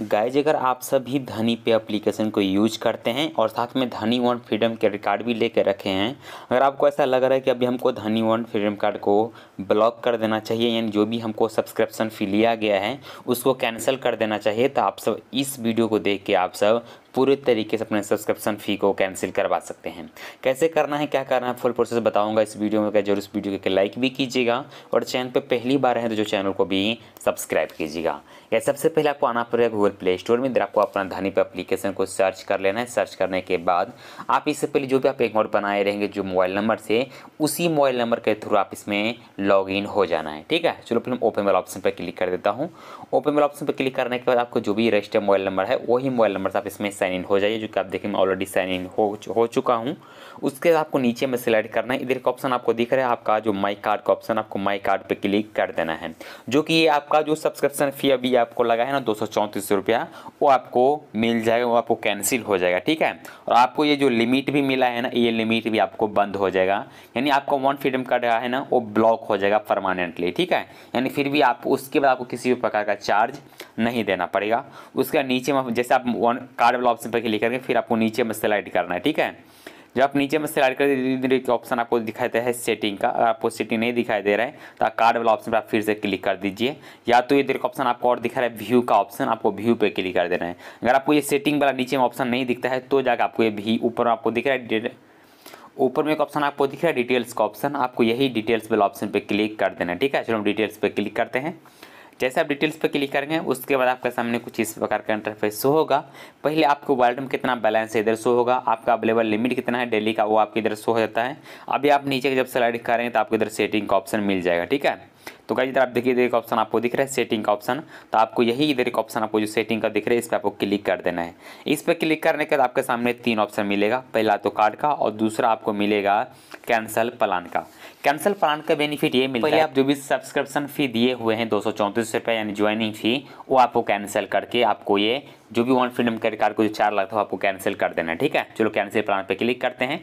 guys अगर आप सभी धनी पे एप्लीकेशन को यूज करते हैं और साथ में धनी वन फ्रीडम क्रेडिट कार्ड भी लेके रखे हैं अगर आपको ऐसा लग रहा है कि अभी हमको धनी वन फ्रीडम कार्ड को ब्लॉक कर देना चाहिए यानी जो भी हमको सब्सक्रिप्शन फी लिया गया है उसको कैंसिल कर देना चाहिए तो आप सब इस वीडियो को देख के आप सब पूरे तरीके से अपने सब्सक्रिप्शन फ़ी को कैंसिल करवा सकते हैं कैसे करना है क्या करना है फुल प्रोसेस बताऊँगा इस वीडियो में जरूर इस वीडियो के लाइक भी कीजिएगा और चैनल पर पहली बार है तो जो चैनल को भी सब्सक्राइब कीजिएगा या सबसे पहले आपको आना पड़ेगा गूगल प्ले स्टोर में इधर आपको अपना धनी पर अप्लीकेशन को सर्च कर लेना है सर्च करने के बाद आप इससे पहले जो भी आप अकाउंट बनाए रहेंगे जो मोबाइल नंबर से उसी मोबाइल नंबर के थ्रू आप इसमें लॉग इन हो जाना है ठीक है चलो फिर ओपन वाला ऑप्शन पर क्लिक कर देता हूँ ओपन वाला ऑप्शन पर क्लिक करने के बाद आपको जो भी रजिस्टर मोबाइल नंबर है वही मोबाइल नंबर से आप इसमें साइन इन हो जाइए जो कि आप देखें मैं ऑलरेडी साइन इन हो हो चुका हूँ उसके बाद आपको नीचे में सिलेक्ट करना है इधर का ऑप्शन आपको दिख रहा है आपका जो माई कार्ड का ऑप्शन आपको माई कार्ड पर क्लिक कर देना है जो कि ये आपका जो सब्सक्रिप्शन फ़ी अभी आपको लगा है ना दो रुपया वो आपको मिल जाएगा वो आपको कैंसिल हो जाएगा ठीक है और आपको ये जो लिमिट भी मिला है ना ये लिमिट भी आपको बंद हो जाएगा यानी आपका वन फ्रीडम कार्ड रहा है ना वो ब्लॉक हो जाएगा परमानेंटली ठीक है यानी फिर भी आप उसके बाद आपको किसी भी प्रकार का चार्ज नहीं देना पड़ेगा उसके नीचे में जैसे आप वन कार्ड वाला ऑप्शन पर क्लिक करके फिर आपको नीचे में स्लाइड करना है ठीक है जब आप नीचे में स्लाइड करते धीरे धीरे एक ऑप्शन आपको दिखाई रहा है सेटिंग का अगर आपको सेटिंग नहीं दिखाई दे रहा है तो कार्ड वाला ऑप्शन पर आप फिर से क्लिक कर दीजिए या तो ये देखो ऑप्शन आपको और दिखा रहा है व्यू का ऑप्शन आपको व्यू पे क्लिक कर देना है अगर आपको ये सेटिंग वाला नीचे में ऑप्शन नहीं दिखता है तो जाकर आपको ये भी ऊपर आपको दिख रहा है ऊपर में एक ऑप्शन आपको दिख रहा है डिटेल्स का ऑप्शन आपको यही डिटेल्स वाला ऑप्शन पर क्लिक कर देना है ठीक है चलो हम डिटेल्स पर क्लिक करते हैं जैसे आप डिटेल्स पर क्लिक करेंगे उसके बाद आपके सामने कुछ इस प्रकार का इंटरफेस शो होगा पहले आपको वॉल्ट में कितना बैलेंस है इधर शो होगा आपका अवेलेबल लिमिट कितना है डेली का वो आपके इधर शो हो जाता है अभी आप नीचे जब सलाइड करेंगे तो आपको इधर सेटिंग का ऑप्शन मिल जाएगा ठीक है तो गाइज इधर आप देखिए इधर एक ऑप्शन आपको दिख रहा है सेटिंग का ऑप्शन तो आपको यही इधर एक ऑप्शन आपको जो सेटिंग का दिख रहा है इस पर आपको क्लिक कर देना है इस पर क्लिक करने के बाद आपके सामने तीन ऑप्शन मिलेगा पहला तो कार्ड का और दूसरा आपको मिलेगा कैंसल प्लान का कैंसल प्लान का बेनिफिट ये मिलता है आप जो भी सब्सक्रिप्शन फ़ी दिए हुए हैं दो सौ चौंतीस रुपये यानी ज्वाइनिंग फ़ी वो आपको कैंसिल करके आपको ये जो भी वन फ्रीडम क्रेडिट कार्ड को जो चार लाख था आपको कैंसिल कर देना है ठीक है चलो कैंसिल प्लान पे क्लिक करते हैं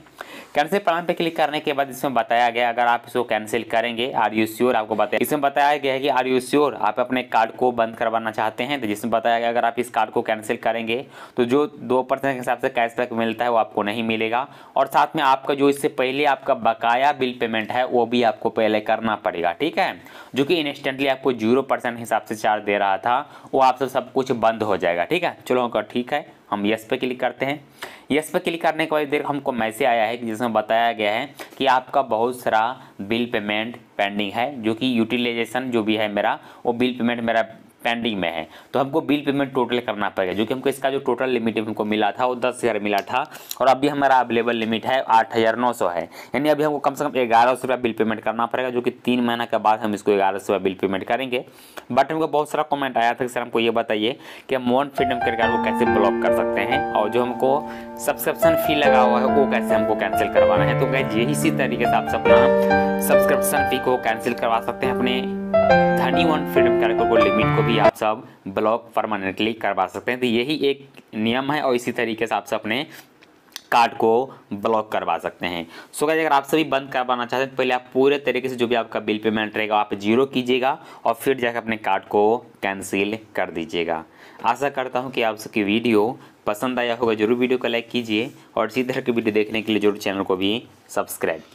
कैंसिल प्लान पे क्लिक करने के बाद इसमें बताया गया अगर आप इसको कैंसिल करेंगे आर यू श्योर आपको बताया इसमें बताया गया है कि आर यू श्योर आप अपने कार्ड को बंद करवाना चाहते हैं तो जिसमें बताया गया अगर आप इस कार्ड को कैंसिल करेंगे तो जो दो परसेंट के हिसाब से कैशबैक मिलता है वो आपको नहीं मिलेगा और साथ में आपका जो इससे पहले आपका बकाया बिल पेमेंट है वो भी आपको पहले करना पड़ेगा ठीक है जो कि इंस्टेंटली आपको जीरो परसेंट हिसाब से चार्ज दे रहा था वो आप सब कुछ बंद हो जाएगा ठीक है है चलो का ठीक है हम यस पे क्लिक करते हैं यस पे क्लिक करने के बाद देर हमको मैसेज आया है जिसमें बताया गया है कि आपका बहुत सारा बिल पेमेंट पेंडिंग है जो कि यूटिलाइजेशन जो भी है मेरा वो बिल पेमेंट मेरा पेंडिंग में है तो हमको बिल पेमेंट टोटल करना पड़ेगा जो कि हमको इसका जो टोटल लिमिट हमको मिला था वो दस हज़ार मिला था और अभी हमारा अवेलेबल लिमिट है आठ हज़ार नौ सौ है यानी अभी हमको कम से कम ग्यारह सौ रुपया बिल पेमेंट करना पड़ेगा जो कि तीन महीना के बाद हम इसको ग्यारह सौ रुपया बिल पेमेंट करेंगे बट हमको बहुत सारा कॉमेंट आया था सर हमको ये बताइए कि हम वन फ्रीडम क्रेडिट कार्ड को कैसे ब्लॉक कर सकते हैं और जो हमको सब्सक्रिप्शन फ़ी लगा हुआ है वो कैसे हमको कैंसिल करवाना है तो गैज इसी तरीके से आप अपना सब्सक्रिप्शन फ़ी को कैंसिल करवा सकते हैं अपने थर्टी वन फ्रीडम कैरेक्टर को लिमिट को भी आप सब ब्लॉक परमानेंटली करवा सकते हैं तो यही एक नियम है और इसी तरीके से आप सब अपने कार्ड को ब्लॉक करवा सकते हैं सो गाइज अगर आप सभी बंद करवाना चाहते हैं तो पहले आप पूरे तरीके से जो भी आपका बिल पेमेंट रहेगा आप जीरो कीजिएगा और फिर जाकर अपने कार्ड को कैंसिल कर दीजिएगा आशा करता हूँ कि आप सबकी वीडियो पसंद आया होगा जरूर वीडियो को लाइक कीजिए और इसी तरह की वीडियो देखने के लिए जरूर चैनल को भी सब्सक्राइब कीजिए